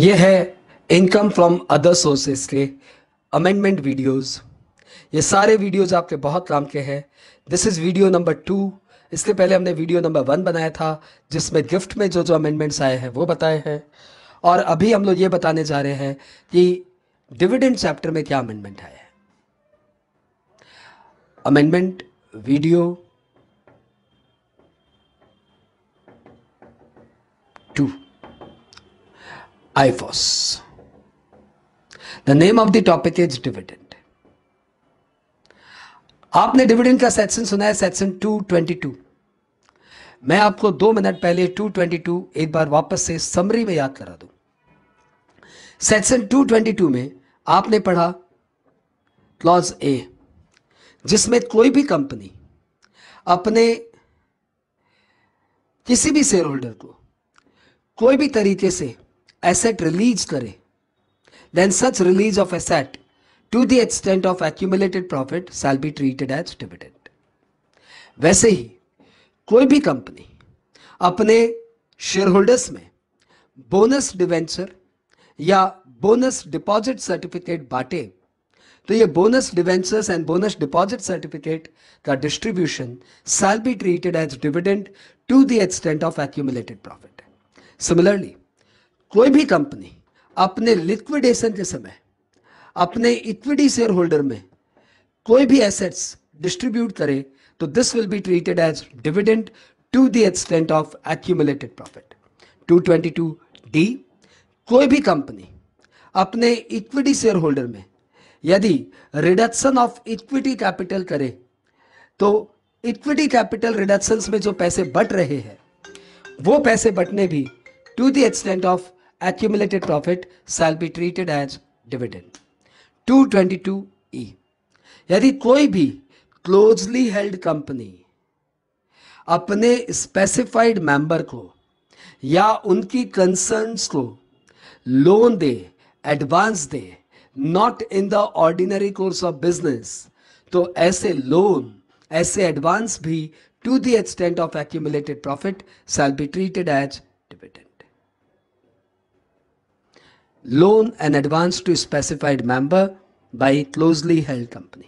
ये है income from other sources के अमेंडमेंट वीडियोस ये सारे वीडियोस आपके बहुत काम के हैं this is video number two इसके पहले हमने वीडियो नंबर वन बनाया था जिसमें गिफ्ट में जो जो अमेंडमेंट्स आए हैं वो बताए हैं और अभी हम लोग ये बताने जा रहे हैं कि डिविडेंड चैप्टर में क्या अमेंडमेंट आया है amendment video to IFOS. The name of the topic is dividend. आपने डिविडेंड का सेक्शन सुना है सेक्शन 222 मैं आपको दो मिनट पहले 222 एक बार वापस से समरी में याद करा दूं सेक्शन 222 में आपने पढ़ा क्लॉज ए जिसमें कोई भी कंपनी अपने किसी भी शेयर होल्डर को कोई भी तरीके से एसेट रिलीज करे then such release of asset to the extent of accumulated profit shall be treated as dividend. वैसे ही कोई भी कंपनी अपने शेयर होल्डर्स में बोनस डिवेंचर या बोनस डिपॉजिट सर्टिफिकेट बांटे तो ये bonus debentures and bonus deposit certificate का distribution shall be treated as dividend to the extent of accumulated profit similarly कोई भी कंपनी अपने लिक्विडेशन के समय अपने इक्विटी शेयर होल्डर में कोई भी एसेट्स डिस्ट्रीब्यूट करे तो this will be treated as dividend to the extent of accumulated profit 222 D कोई भी कंपनी अपने इक्विटी शेयर होल्डर में यदि रिडक्शन ऑफ इक्विटी कैपिटल करे तो इक्विटी कैपिटल रिडक्शन में जो पैसे बट रहे हैं वो पैसे बटने भी to the extent of accumulated profit shall be treated as dividend. 222E. यदि कोई भी क्लोजली हेल्ड कंपनी अपने स्पेसिफाइड मेंबर को या उनकी कंसर्न्स को लोन दे एडवांस दे not in the ordinary course of business तो ऐसे लोन ऐसे एडवांस भी to the extent of accumulated profit shall be treated as loan an advance to specified member by closely held company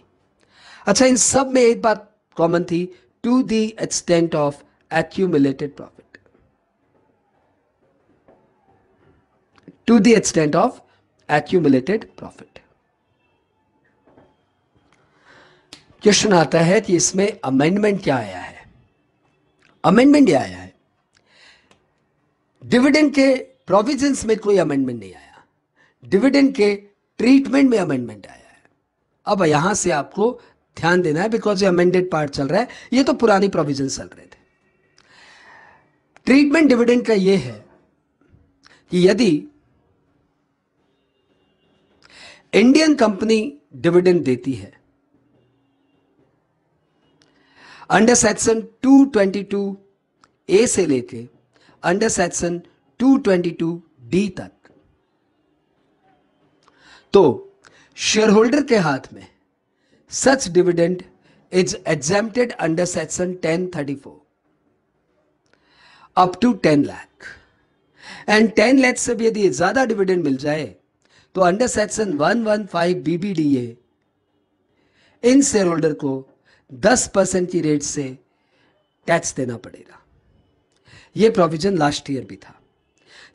अच्छा इन सब में एक बात कॉमन थी to the extent of accumulated profit to the extent of accumulated profit question आता है कि इसमें अमेंडमेंट क्या आया है अमेंडमेंट क्या आया है डिविडेंड के प्रोविजंस में कोई अमेंडमेंट नहीं आया डिविडेंड के ट्रीटमेंट में अमेंडमेंट आया है अब यहां से आपको ध्यान देना है बिकॉज ये अमेंडेड पार्ट चल रहा है ये तो पुरानी प्रोविजन चल रहे थे ट्रीटमेंट डिविडेंड का ये है कि यदि इंडियन कंपनी डिविडेंड देती है अंडर सेक्शन 222 ए से लेके अंडर सेक्शन 222 डी तक तो शेयर होल्डर के हाथ में such dividend is exempted under section 1034 up to ten lakh and ten lakh से भी यदि ज्यादा डिविडेंड मिल जाए तो under section one one five BBDA इन शेयर होल्डर को दस परसेंट की रेट से टैक्स देना पड़ेगा यह प्रोविजन लास्ट ईयर भी था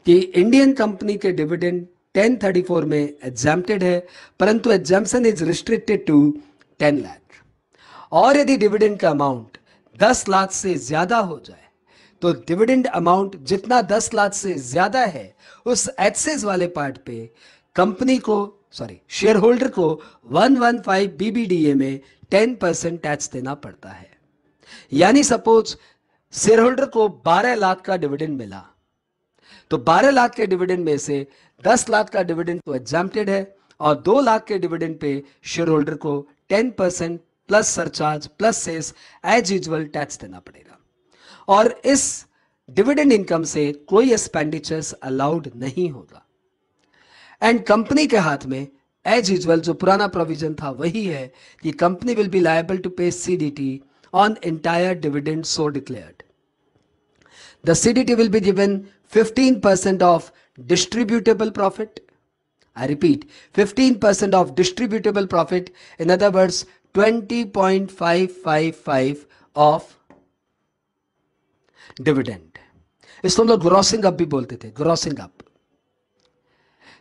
कि इंडियन कंपनी के डिविडेंड 1034 में एग्जाम्प्टेड है परंतु exemption is restricted to 10 lakh और यदि डिविडेंड का अमाउंट 10 लाख से ज़्यादा हो जाए तो डिविडेंड अमाउंट जितना 10 लाख से ज़्यादा है उस एक्सेस वाले पार्ट पे कंपनी को सॉरी शेयर होल्डर को 115 बीबीडीए में 10 परसेंट टैक्स देना पड़ता है यानी सपोज शेयर होल्डर को 12 लाख का डिविडेंड मिला तो 12 लाख के डिविडेंड में से दस लाख का डिविडेंड तो एग्जाम्प्टेड है और दो लाख के डिविडेंड पे शेयर होल्डर को ten percent plus surcharge plus cess as usual tax देना पड़ेगा और इस डिविडेंड इनकम से कोई एक्सपेंडिचर्स अलाउड नहीं होगा एंड कंपनी के हाथ में एज यूजल जो पुराना प्रोविजन था वही है कि company will be liable to pay CDT on entire dividend so declared The CDT will be given 15% of distributable profit. I repeat, 15% of distributable profit. In other words, 20.555 of dividend. इसको हम लोग grossing up भी बोलते थे grossing up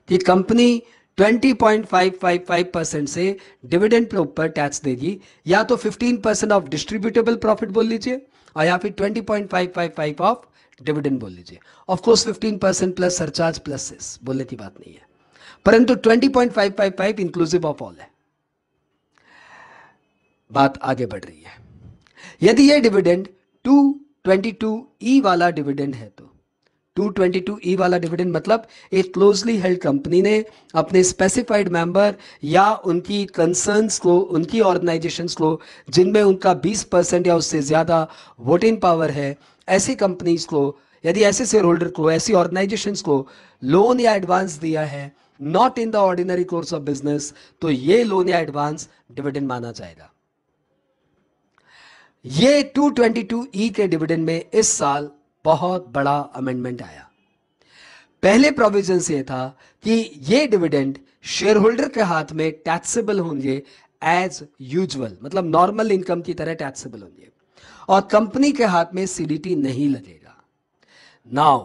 कि company 20.555 percent से dividend के ऊपर टैक्स देगी या तो 15 परसेंट ऑफ डिस्ट्रीब्यूटेबल प्रॉफिट बोल लीजिए और या फिर 20.555 ऑफ डिविडेंड बोल लीजिए of course 15 percent plus surcharge plus cess बोलने की बात नहीं है परंतु 20.555 इंक्लूसिव ऑफ ऑल है बात आगे बढ़ रही है यदि यह डिविडेंड 222 ई वाला डिविडेंड है तो 222 ई e वाला डिविडेंड मतलब एक क्लोजली हेल्ड कंपनी ने अपने स्पेसिफाइड मेंबर या उनकी कंसर्न्स को उनकी ऑर्गेनाइजेशंस को जिनमें उनका 20 परसेंट या उससे ज़्यादा वोटिंग पावर है ऐसी कंपनीज को यदि ऐसे शेयर होल्डर को ऐसी ऑर्गेनाइजेशन को लोन या एडवांस दिया है not in the ordinary course of business तो ये लोन या एडवांस डिविडेंड माना जाएगा ये 222 ई e के डिविडेंड में इस साल बहुत बड़ा अमेंडमेंट आया पहले प्रोविजन ये था कि ये डिविडेंड शेयर होल्डर के हाथ में टैक्सेबल होंगे एज यूजुअल मतलब नॉर्मल इनकम की तरह टैक्सेबल होंगे और कंपनी के हाथ में सीडीटी नहीं लगेगा now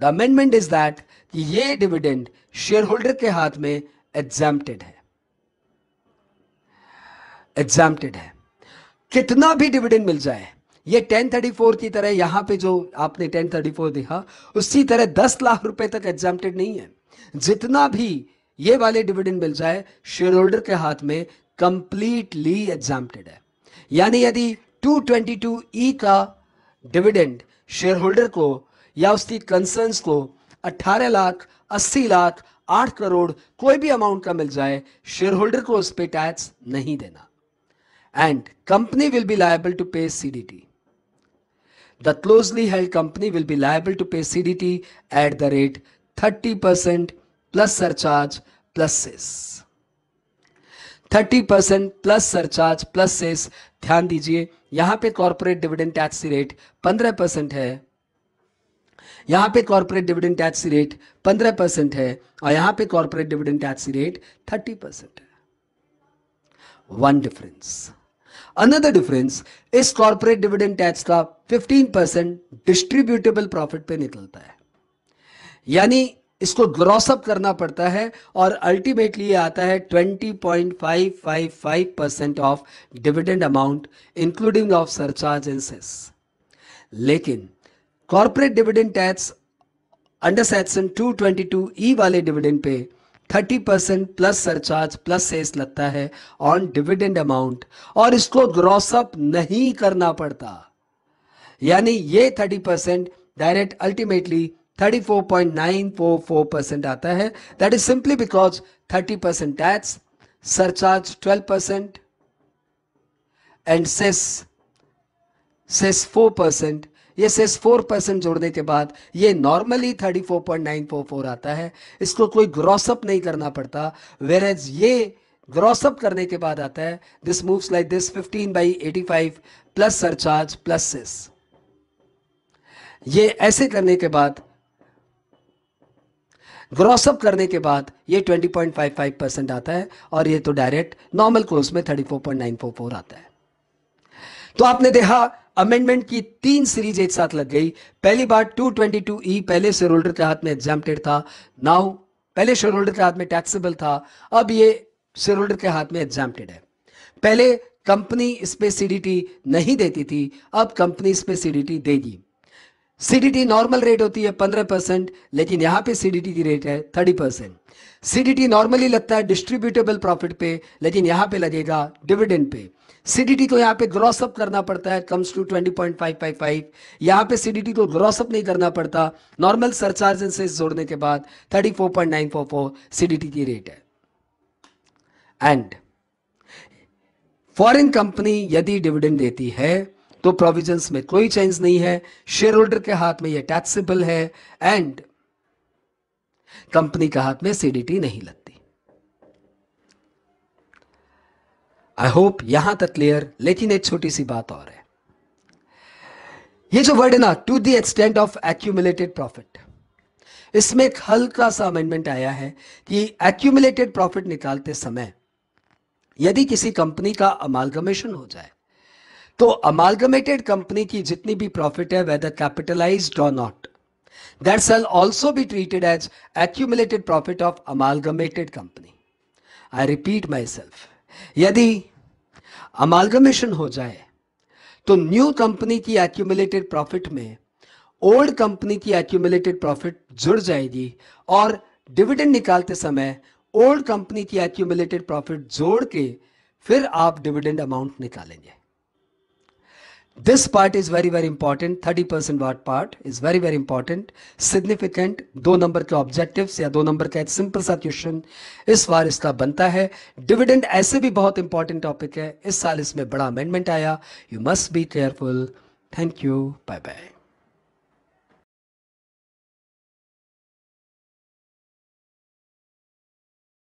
the amendment is that कि ये डिविडेंड शेयर होल्डर के हाथ में एग्जाम्प्टेड है एग्जाम्प्टेड है कितना भी डिविडेंड मिल जाए ये 1034 की तरह यहां पे जो आपने 1034 देखा उसी तरह 10 लाख रुपए तक एग्जाम्प्टेड नहीं है जितना भी ये वाले डिविडेंड मिल जाए शेयर होल्डर के हाथ में कंप्लीटली एग्जाम्प्टेड है यानी यदि 222 ई का डिविडेंड शेयर होल्डर को या उसकी कंसर्न्स को 18 लाख 80 लाख 8 करोड़ कोई भी अमाउंट का मिल जाए शेयर होल्डर को उस पर टैक्स नहीं देना and company will be liable to pay CDT the closely held company will be liable to pay CDT at the rate 30 percent plus surcharge plus cess 30 percent plus surcharge plus cess ध्यान दीजिए यहां पे corporate dividend tax rate पंद्रह percent है यहां पे corporate dividend tax rate पंद्रह percent है और यहां पे corporate dividend tax rate thirty percent है वन डिफरेंस अनदर डिफरेंस इस कॉरपोरेट डिविडेंड टैक्स का 15 परसेंट डिस्ट्रीब्यूटेबल प्रॉफिट पे निकलता है यानी इसको ग्रॉसअप करना पड़ता है और अल्टीमेटली आता है 20.555 percent of dividend amount including of surcharge and cess लेकिन corporate dividend tax under section 222 E वाले डिविडेंड पे 30 percent plus surcharge plus cess लगता है ऑन डिविडेंड अमाउंट और इसको ग्रॉसअप नहीं करना पड़ता यानी ये 30 परसेंट डायरेक्ट अल्टीमेटली 34.944 परसेंट आता है that is simply because 30 percent tax surcharge 12 percent and cess cess 4 percent ये सेस 4 परसेंट जोड़ने के बाद ये नॉर्मली 34.944 आता है इसको कोई ग्रॉसअप नहीं करना पड़ता वेर एज ये ग्रॉसअप करने के बाद आता है this moves like this 15 by 85 plus surcharge plus cess ये ऐसे करने के बाद ग्रॉसअप करने के बाद ये 20.55 परसेंट आता है और ये तो डायरेक्ट नॉर्मल क्लोज में 34.944 आता है तो आपने देखा अमेंडमेंट की तीन सीरीज एक साथ लग गई पहली बार 222 ई e पहले शेयर होल्डर के हाथ में एग्जामटेड था नाउ पहले शेयर होल्डर के हाथ में टैक्सेबल था अब ये शेयर होल्डर के हाथ में एग्जाम है पहले कंपनी इस पर सीडीटी नहीं देती थी अब कंपनी इस पर सीडीटी देगी सीडीटी नॉर्मल रेट होती है पंद्रह परसेंट लेकिन यहाँ पे सीडीटी की रेट है थर्टी परसेंट सीडीटी नॉर्मली लगता है डिस्ट्रीब्यूटेबल प्रॉफिट पे लेकिन यहां पे लगेगा डिविडेंड पे सीडीटी को यहाँ पे ग्रॉसअप करना पड़ता है comes to twenty point five five five यहाँ पे सीडीटी को ग्रॉसअप नहीं करना पड़ता नॉर्मल सरचार्ज से जोड़ने के बाद thirty four point nine four four CDT की रेट है एंड फॉरेन कंपनी यदि डिविडेंड देती है तो प्रोविजंस में कोई चेंज नहीं है शेयर होल्डर के हाथ में यह टैक्सेबल है एंड कंपनी के हाथ में सीडीटी नहीं लगती आई होप यहां तक क्लियर लेकिन एक छोटी सी बात और है ये जो वर्ड है ना to the extent of accumulated profit इसमें एक हल्का सा अमेंडमेंट आया है कि एक्यूमुलेटेड प्रॉफिट निकालते समय यदि किसी कंपनी का अमालगमेशन हो जाए तो अमालगमेटेड कंपनी की जितनी भी प्रॉफिट है वेदर कैपिटलाइज और not that shall also be treated as accumulated profit of amalgamated company I repeat myself यदि अमालगमेशन हो जाए तो न्यू कंपनी की एक्यूमुलेटेड प्रॉफिट में ओल्ड कंपनी की एक्यूमुलेटेड प्रॉफिट जुड़ जाएगी और डिविडेंड निकालते समय ओल्ड कंपनी की एक्यूमुलेटेड प्रॉफिट जोड़ के फिर आप डिविडेंड अमाउंट निकालेंगे this part is very very important 30% watt part is very very important significant दो नंबर के ऑब्जेक्टिव्स या दो नंबर का सिंपल सा क्वेश्चन इस बार इसका बनता है डिविडेंड ऐसे भी बहुत इंपॉर्टेंट टॉपिक है इस साल इसमें बड़ा अमेंडमेंट आया you must be careful thank you bye bye